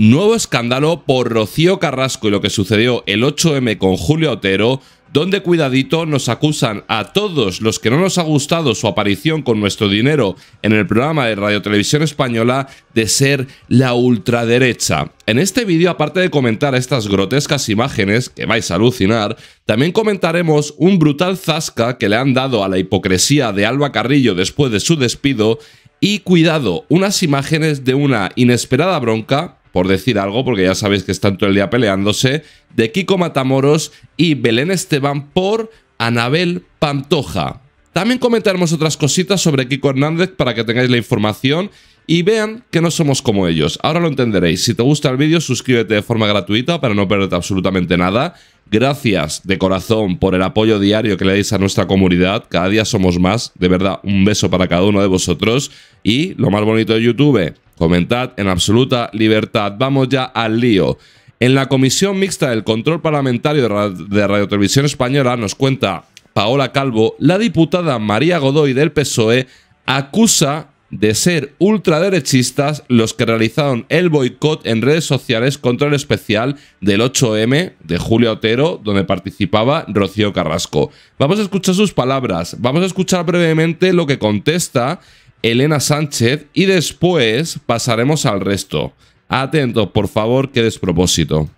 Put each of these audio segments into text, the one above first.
Nuevo escándalo por Rocío Carrasco y lo que sucedió el 8M con Julio Otero, donde cuidadito nos acusan a todos los que no nos ha gustado su aparición con nuestro dinero en el programa de Radio Televisión Española de ser la ultraderecha. En este vídeo, aparte de comentar estas grotescas imágenes que vais a alucinar, también comentaremos un brutal zasca que le han dado a la hipocresía de Alba Carrillo después de su despido y cuidado, unas imágenes de una inesperada bronca por decir algo, porque ya sabéis que están todo el día peleándose, de Kiko Matamoros y Belén Esteban por Anabel Pantoja. También comentaremos otras cositas sobre Kiko Hernández para que tengáis la información y vean que no somos como ellos. Ahora lo entenderéis. Si te gusta el vídeo, suscríbete de forma gratuita para no perderte absolutamente nada. Gracias de corazón por el apoyo diario que le dais a nuestra comunidad. Cada día somos más. De verdad, un beso para cada uno de vosotros. Y lo más bonito de YouTube, Comentad en absoluta libertad. Vamos ya al lío. En la comisión mixta del control parlamentario de, Radio, Española nos cuenta Paola Calvo, la diputada María Godoy del PSOE acusa de ser ultraderechistas los que realizaron el boicot en redes sociales contra el especial del 8M de Julio Otero, donde participaba Rocío Carrasco. Vamos a escuchar sus palabras, vamos a escuchar brevemente lo que contesta Elena Sánchez y después pasaremos al resto. ...atento por favor, que despropósito.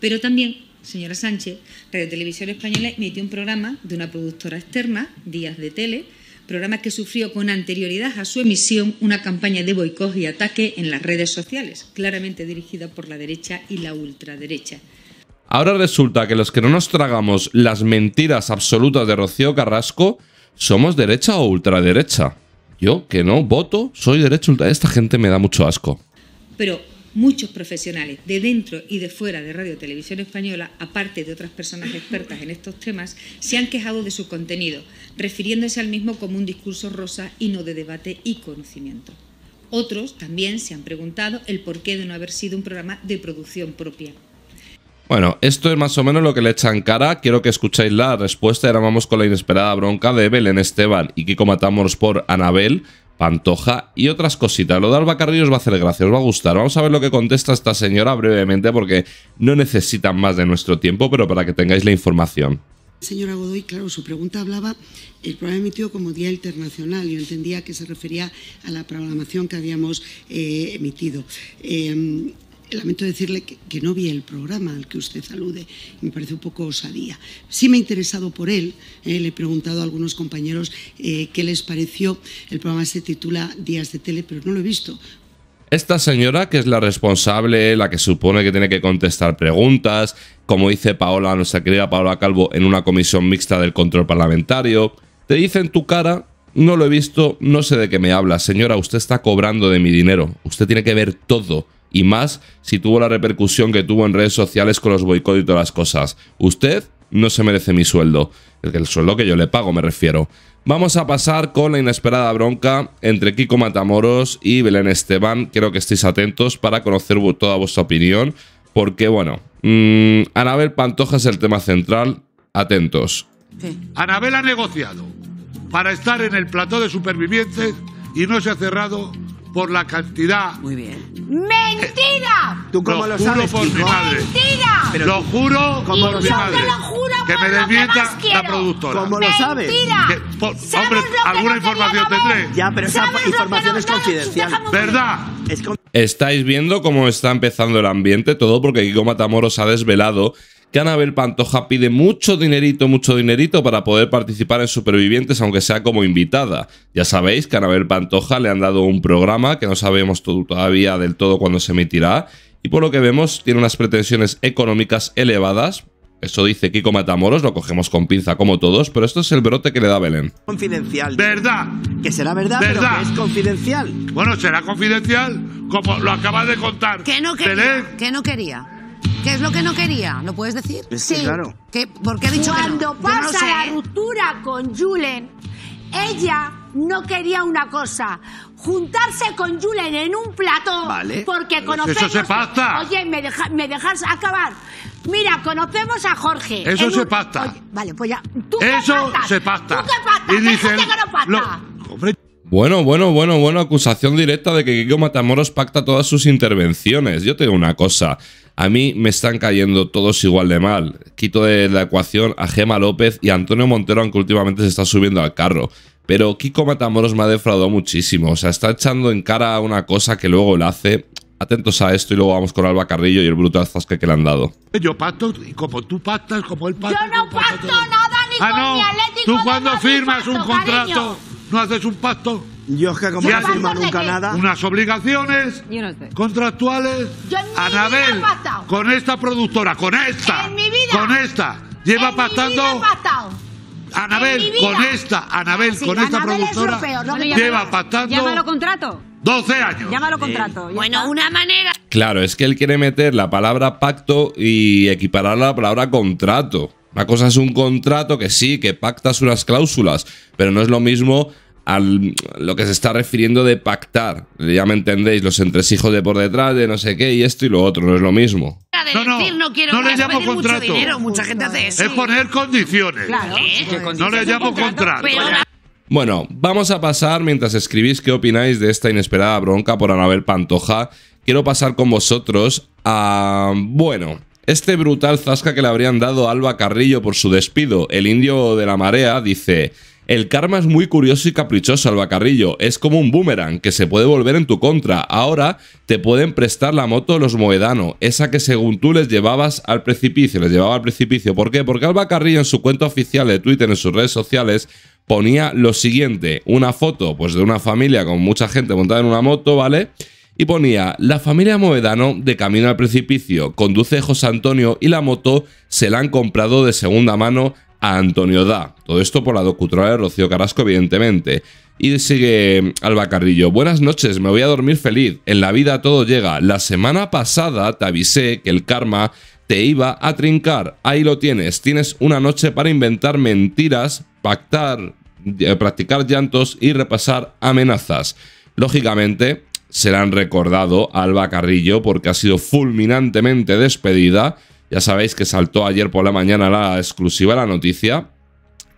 Pero también, señora Sánchez, Radio Televisión Española emitió un programa de una productora externa, Días de Tele, programa que sufrió con anterioridad a su emisión una campaña de boicot y ataque en las redes sociales, claramente dirigida por la derecha y la ultraderecha. Ahora resulta que los que no nos tragamos las mentiras absolutas de Rocío Carrasco ¿Somos derecha o ultraderecha? Yo, que no voto, soy derecha ultraderecha. Esta gente me da mucho asco. Pero muchos profesionales de dentro y de fuera de Radio Televisión Española, aparte de otras personas expertas en estos temas, se han quejado de su contenido, refiriéndose al mismo como un discurso rosa y no de debate y conocimiento. Otros también se han preguntado el porqué de no haber sido un programa de producción propia. Bueno, esto es más o menos lo que le echan cara. Quiero que escuchéis la respuesta ahora vamos con la inesperada bronca de Belén Esteban y Kiko Matamoros por Anabel, Pantoja y otras cositas. Lo de Alba Carrillo os va a hacer gracia, os va a gustar. Vamos a ver lo que contesta esta señora brevemente porque no necesitan más de nuestro tiempo, pero para que tengáis la información. Señora Godoy, claro, su pregunta hablaba, el programa emitido como Día Internacional, yo entendía que se refería a la programación que habíamos eh, emitido. Eh, lamento decirle que, no vi el programa al que usted alude, me parece un poco osadía. Sí me he interesado por él, eh, le he preguntado a algunos compañeros eh, qué les pareció. El programa se titula Días de Tele, pero no lo he visto. Esta señora, que es la responsable, la que supone que tiene que contestar preguntas, como dice Paola, nuestra querida Paola Calvo, en una comisión mixta del control parlamentario, te dice en tu cara no lo he visto, no sé de qué me habla. Señora, usted está cobrando de mi dinero. Usted tiene que ver todo y más si tuvo la repercusión que tuvo en redes sociales con los boicots y todas las cosas. Usted no se merece mi sueldo, el, el sueldo que yo le pago me refiero. Vamos a pasar con la inesperada bronca entre Kiko Matamoros y Belén Esteban. Quiero que estéis atentos para conocer toda vuestra opinión, porque bueno, mm, Anabel Pantoja es el tema central. Atentos. Anabel ha negociado para estar en el plató de supervivientes y no se ha cerrado por la cantidad. Muy bien. ¡Mentira! ¿Tú como lo, juro sabes, por mi madre. ¡Mentira! lo juro como lo mi madre. Lo que me desmienta la productora. como lo sabes? Que, hombre, alguna información tendré. Ya, pero esa información es confidencial. ¿Verdad? Estáis viendo cómo está empezando el ambiente, todo porque Kiko Matamoros ha desvelado que Anabel Pantoja pide mucho dinerito, mucho dinerito para poder participar en Supervivientes, aunque sea como invitada. Ya sabéis que a Anabel Pantoja le han dado un programa que no sabemos todavía del todo cuándo se emitirá, y por lo que vemos tiene unas pretensiones económicas elevadas, eso dice Kiko Matamoros, lo cogemos con pinza como todos, pero esto es el brote que le da Belén. Confidencial. ¿Verdad? Que será verdad, ¿verdad? pero es confidencial. Bueno, será confidencial, como lo acabas de contar. Que no quería. Que no quería. ¿Qué es lo que no quería? ¿Lo puedes decir? sí, claro. ¿Qué, ¿Por qué ha dicho Cuando que no? pasa la ruptura con Julen, ella no quería una cosa, juntarse con Julen en un plató. Vale. Porque conocemos... Eso se pacta. Oye, ¿me, deja, me dejas acabar? Mira, conocemos a Jorge. Eso se pacta. vale, pues ya... Eso se pacta. ¿Tú qué Y que no pacta. bueno, bueno, bueno, bueno, acusación directa de que Kiko Matamoros pacta todas sus intervenciones. Yo te digo una cosa, a mí me están cayendo todos igual de mal. Quito de la ecuación a Gema López y Antonio Montero, aunque últimamente se está subiendo al carro. Pero Kiko Matamoros me ha defraudado muchísimo. O sea, está echando en cara una cosa que luego le hace. Atentos a esto y luego vamos con Alba Carrillo y el brutal zasque que le han dado. Yo pacto y como tú pactas, como él pacta. Yo no pacto nada ni ah, con mi Atlético Tú cuando firmas un contrato, no haces un pacto. Yo es que como no nunca nada. Unas obligaciones contractuales. Anabel, con esta productora, con esta. Con esta. Lleva pactando. Anabel, con esta. Anabel, con esta productora. lleva contrato. 12 años. Llámalo contrato. Bueno, una manera Claro, es que él quiere meter la palabra pacto y equiparar la palabra contrato. Una cosa es un contrato que sí, que pactas unas cláusulas, pero no es lo mismo a lo que se está refiriendo de pactar. Ya me entendéis, los entresijos de por detrás, de no sé qué, y esto y lo otro, no es lo mismo. No, no, le pues, llamo contrato. Es poner condiciones. no le llamo contrato. Bueno, vamos a pasar, mientras escribís qué opináis de esta inesperada bronca por Anabel Pantoja, quiero pasar con vosotros a... Bueno, este brutal zasca que le habrían dado Alba Carrillo por su despido. El indio de la marea dice... El karma es muy curioso y caprichoso, Albacarrillo. Es como un boomerang que se puede volver en tu contra. Ahora te pueden prestar la moto los Moedano, esa que según tú les llevabas al precipicio. Les llevaba al precipicio. ¿Por qué? Porque Albacarrillo en su cuenta oficial de Twitter, en sus redes sociales, ponía lo siguiente. Una foto, pues de una familia con mucha gente montada en una moto, ¿vale? y ponía La familia Moedano de camino al precipicio, conduce José Antonio y la moto se la han comprado de segunda mano a Antonio Da. Todo esto por la docutora de Rocío Carrasco, evidentemente. Y sigue mm, Alba Carrillo. Buenas noches, me voy a dormir feliz. En la vida todo llega. La semana pasada te avisé que el karma te iba a trincar. Ahí lo tienes. Tienes una noche para inventar mentiras, pactar, eh, practicar llantos y repasar amenazas. Lógicamente, serán recordado a Alba Carrillo porque ha sido fulminantemente despedida ya sabéis que saltó ayer por la mañana la exclusiva, la noticia,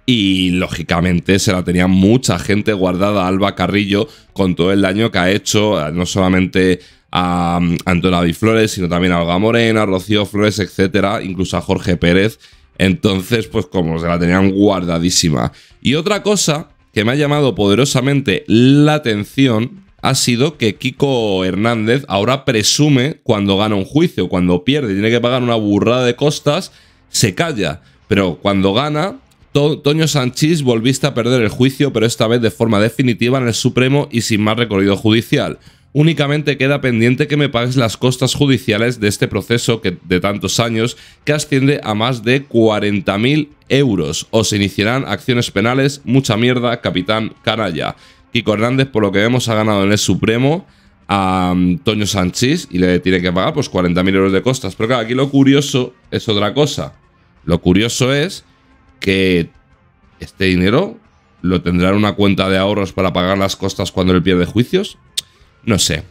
y lógicamente se la tenía mucha gente guardada a Alba Carrillo con todo el daño que ha hecho, eh, no solamente a mm, Antonio Flores, sino también a Olga Morena, Rocío Flores, etcétera, incluso a Jorge Pérez. Entonces, pues como se la tenían guardadísima. Y otra cosa que me ha llamado poderosamente la atención ha sido que Kiko Hernández ahora presume cuando gana un juicio, cuando pierde, tiene que pagar una burrada de costas, se calla. Pero cuando gana, Toño Sanchís volviste a perder el juicio, pero esta vez de forma definitiva en el Supremo y sin más recorrido judicial. Únicamente queda pendiente que me pagues las costas judiciales de este proceso que, de tantos años que asciende a más de 40.000 euros o se iniciarán acciones penales, mucha mierda, capitán canalla. Kiko Hernández, por lo que vemos, ha ganado en el Supremo a mm, Toño Sánchez y le tiene que pagar pues 40.000 euros de costas. Pero claro, aquí lo curioso es otra cosa. Lo curioso es que este dinero lo tendrá en una cuenta de ahorros para pagar las costas cuando él pierde juicios. No sé.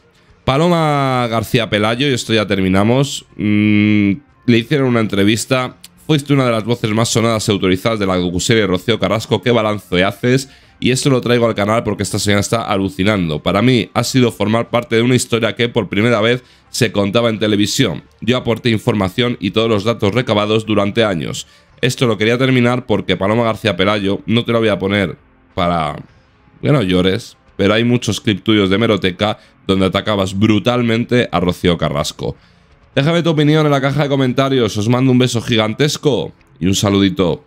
Paloma García Pelayo, y esto ya terminamos, mm, le hicieron una entrevista. Fuiste una de las voces más sonadas y autorizadas de la docu-serie Rocío Carrasco. ¿Qué balance haces? y esto lo traigo al canal porque esta señora está alucinando. Para mí ha sido formar parte de una historia que por primera vez se contaba en televisión. Yo aporté información y todos los datos recabados durante años. Esto lo quería terminar porque Paloma García Pelayo, no te lo voy a poner para bueno no llores, pero hay muchos clip tuyos de Meroteca donde atacabas brutalmente a Rocío Carrasco. Déjame tu opinión en la caja de comentarios, os mando un beso gigantesco y un saludito.